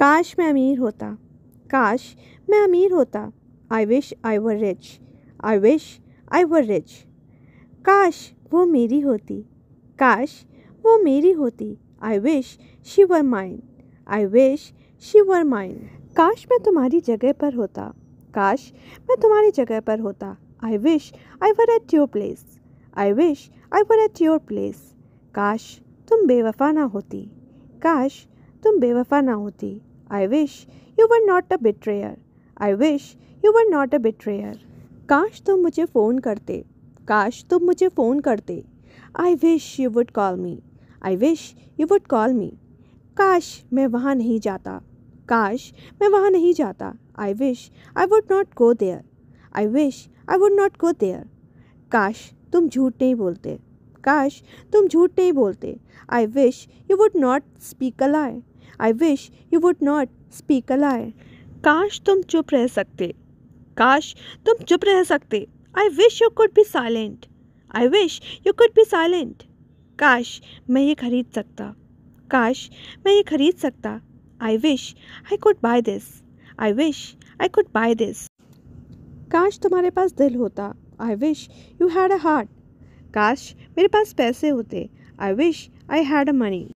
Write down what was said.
काश मैं अमीर होता काश मैं अमीर होता I wish I were rich I wish I were rich काश वो मेरी होती काश वो मेरी होती I wish she were mind I wish she were mind काश मैं तुम्हारी जगह पर होता काश मैं तुम्हारी जगह पर होता I wish I were at your place I wish I were at your place काश तुम बेवफा ना होती काश तुम बेवफा ना होती I wish you were not a betrayer I wish you were not a betrayer काश तुम मुझे फ़ोन करते काश तुम मुझे फ़ोन करते I wish you would call me I wish you would call me काश मैं वहाँ नहीं जाता काश मैं वहाँ नहीं जाता I wish I would not go there I wish I would not go there काश तुम झूठ नहीं बोलते काश तुम झूठ नहीं बोलते I wish you would not speak a lie I wish you would not speak a lie काश तुम चुप रह सकते काश तुम चुप रह सकते I wish you could be silent I wish you could be silent काश मैं ये खरीद सकता काश मैं ये खरीद सकता I wish I could buy this I wish I could buy this काश तुम्हारे पास दिल होता I wish you had a heart काश मेरे पास पैसे होते I wish I had a money